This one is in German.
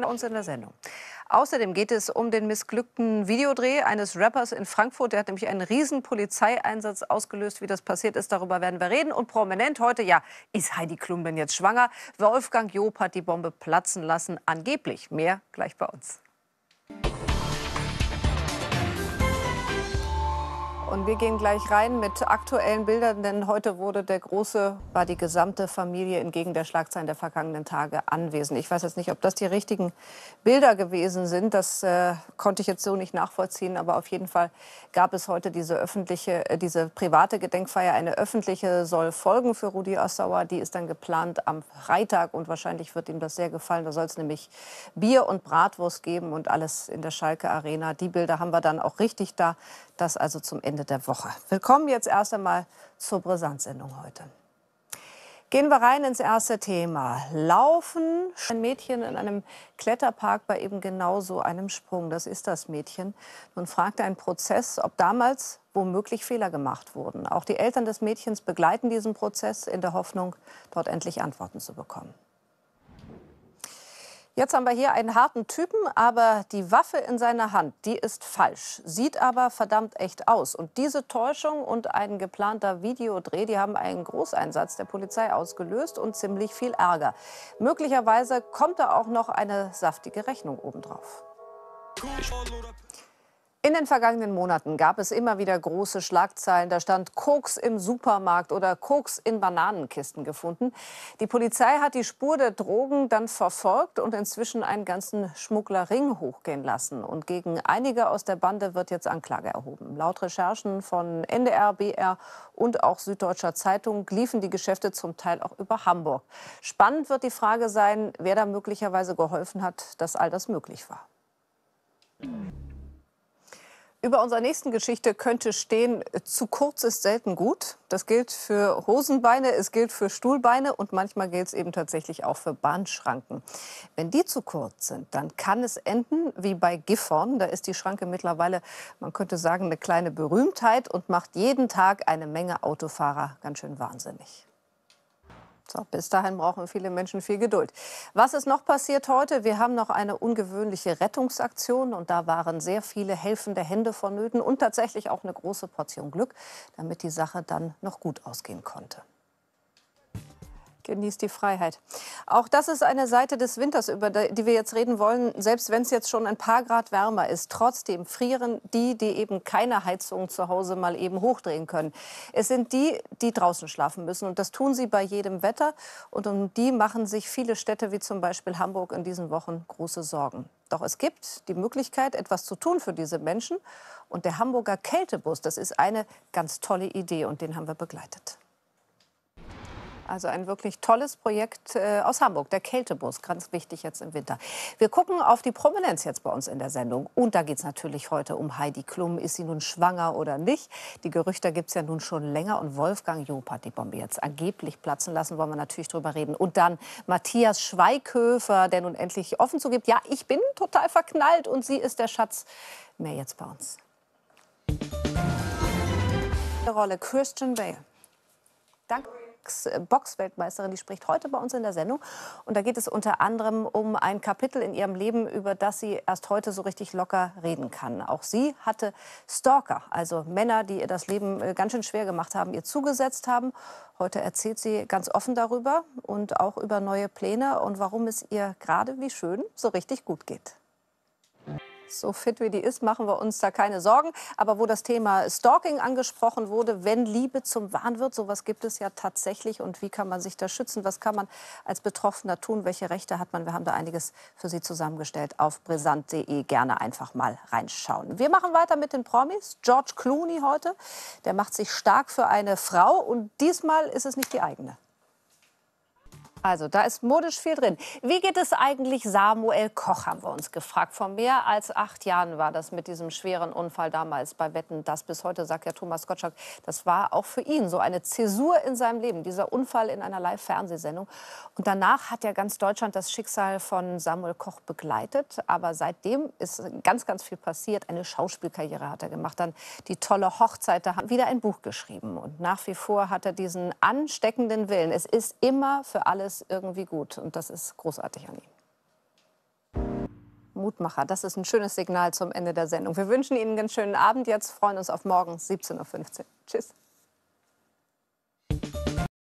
bei uns in der Sendung. Außerdem geht es um den missglückten Videodreh eines Rappers in Frankfurt. Der hat nämlich einen riesen Polizeieinsatz ausgelöst. Wie das passiert ist, darüber werden wir reden. Und prominent heute, ja, ist Heidi Klum denn jetzt schwanger? Wolfgang Job hat die Bombe platzen lassen, angeblich. Mehr gleich bei uns. Und wir gehen gleich rein mit aktuellen Bildern, denn heute wurde der große, war die gesamte Familie entgegen der Schlagzeilen der vergangenen Tage anwesend. Ich weiß jetzt nicht, ob das die richtigen Bilder gewesen sind. Das äh, konnte ich jetzt so nicht nachvollziehen. Aber auf jeden Fall gab es heute diese öffentliche, äh, diese private Gedenkfeier. Eine öffentliche soll folgen für Rudi Assauer. Die ist dann geplant am Freitag und wahrscheinlich wird ihm das sehr gefallen. Da soll es nämlich Bier und Bratwurst geben und alles in der Schalke Arena. Die Bilder haben wir dann auch richtig da. Das also zum Ende Ende der Woche. Willkommen jetzt erst einmal zur Brisanz-Sendung heute. Gehen wir rein ins erste Thema. Laufen. Ein Mädchen in einem Kletterpark bei eben genau so einem Sprung. Das ist das Mädchen. Nun fragte ein Prozess, ob damals womöglich Fehler gemacht wurden. Auch die Eltern des Mädchens begleiten diesen Prozess in der Hoffnung, dort endlich Antworten zu bekommen. Jetzt haben wir hier einen harten Typen, aber die Waffe in seiner Hand, die ist falsch, sieht aber verdammt echt aus. Und diese Täuschung und ein geplanter Videodreh, die haben einen Großeinsatz der Polizei ausgelöst und ziemlich viel Ärger. Möglicherweise kommt da auch noch eine saftige Rechnung obendrauf. In den vergangenen Monaten gab es immer wieder große Schlagzeilen. Da stand Koks im Supermarkt oder Koks in Bananenkisten gefunden. Die Polizei hat die Spur der Drogen dann verfolgt und inzwischen einen ganzen Schmugglerring hochgehen lassen. Und gegen einige aus der Bande wird jetzt Anklage erhoben. Laut Recherchen von NDR, BR und auch Süddeutscher Zeitung liefen die Geschäfte zum Teil auch über Hamburg. Spannend wird die Frage sein, wer da möglicherweise geholfen hat, dass all das möglich war. Über unserer nächsten Geschichte könnte stehen, zu kurz ist selten gut. Das gilt für Hosenbeine, es gilt für Stuhlbeine und manchmal gilt es eben tatsächlich auch für Bahnschranken. Wenn die zu kurz sind, dann kann es enden wie bei Gifhorn. Da ist die Schranke mittlerweile, man könnte sagen, eine kleine Berühmtheit und macht jeden Tag eine Menge Autofahrer ganz schön wahnsinnig. So, bis dahin brauchen viele Menschen viel Geduld. Was ist noch passiert heute? Wir haben noch eine ungewöhnliche Rettungsaktion und da waren sehr viele helfende Hände vonnöten und tatsächlich auch eine große Portion Glück, damit die Sache dann noch gut ausgehen konnte. Genießt die Freiheit. Auch das ist eine Seite des Winters, über die wir jetzt reden wollen. Selbst wenn es jetzt schon ein paar Grad wärmer ist, trotzdem frieren die, die eben keine Heizung zu Hause mal eben hochdrehen können. Es sind die, die draußen schlafen müssen. Und das tun sie bei jedem Wetter. Und um die machen sich viele Städte wie zum Beispiel Hamburg in diesen Wochen große Sorgen. Doch es gibt die Möglichkeit, etwas zu tun für diese Menschen. Und der Hamburger Kältebus, das ist eine ganz tolle Idee und den haben wir begleitet. Also ein wirklich tolles Projekt äh, aus Hamburg, der Kältebus, ganz wichtig jetzt im Winter. Wir gucken auf die Prominenz jetzt bei uns in der Sendung. Und da geht es natürlich heute um Heidi Klum. Ist sie nun schwanger oder nicht? Die Gerüchte gibt es ja nun schon länger. Und Wolfgang Job hat die Bombe jetzt angeblich platzen lassen, wollen wir natürlich drüber reden. Und dann Matthias Schweighöfer, der nun endlich offen zugibt, ja, ich bin total verknallt und sie ist der Schatz. Mehr jetzt bei uns. Rolle Christian Bale. Danke. Ex-Boxweltmeisterin, äh, die spricht heute bei uns in der Sendung. Und da geht es unter anderem um ein Kapitel in ihrem Leben, über das sie erst heute so richtig locker reden kann. Auch sie hatte Stalker, also Männer, die ihr das Leben äh, ganz schön schwer gemacht haben, ihr zugesetzt haben. Heute erzählt sie ganz offen darüber und auch über neue Pläne und warum es ihr gerade wie schön so richtig gut geht so fit wie die ist, machen wir uns da keine Sorgen. Aber wo das Thema Stalking angesprochen wurde, wenn Liebe zum Wahn wird, sowas gibt es ja tatsächlich. Und wie kann man sich da schützen? Was kann man als Betroffener tun? Welche Rechte hat man? Wir haben da einiges für Sie zusammengestellt auf brisant.de. Gerne einfach mal reinschauen. Wir machen weiter mit den Promis. George Clooney heute, der macht sich stark für eine Frau. Und diesmal ist es nicht die eigene. Also da ist modisch viel drin. Wie geht es eigentlich Samuel Koch, haben wir uns gefragt. Vor mehr als acht Jahren war das mit diesem schweren Unfall damals bei Wetten. Das bis heute, sagt ja Thomas Gottschalk, das war auch für ihn so eine Zäsur in seinem Leben, dieser Unfall in einer Live-Fernsehsendung. Und danach hat ja ganz Deutschland das Schicksal von Samuel Koch begleitet. Aber seitdem ist ganz, ganz viel passiert. Eine Schauspielkarriere hat er gemacht, dann die tolle Hochzeit, da haben wieder ein Buch geschrieben. Und nach wie vor hat er diesen ansteckenden Willen. Es ist immer für alles alles irgendwie gut. Und das ist großartig an ihm. Mutmacher, das ist ein schönes Signal zum Ende der Sendung. Wir wünschen Ihnen einen ganz schönen Abend jetzt, freuen uns auf morgen 17.15 Uhr. Tschüss.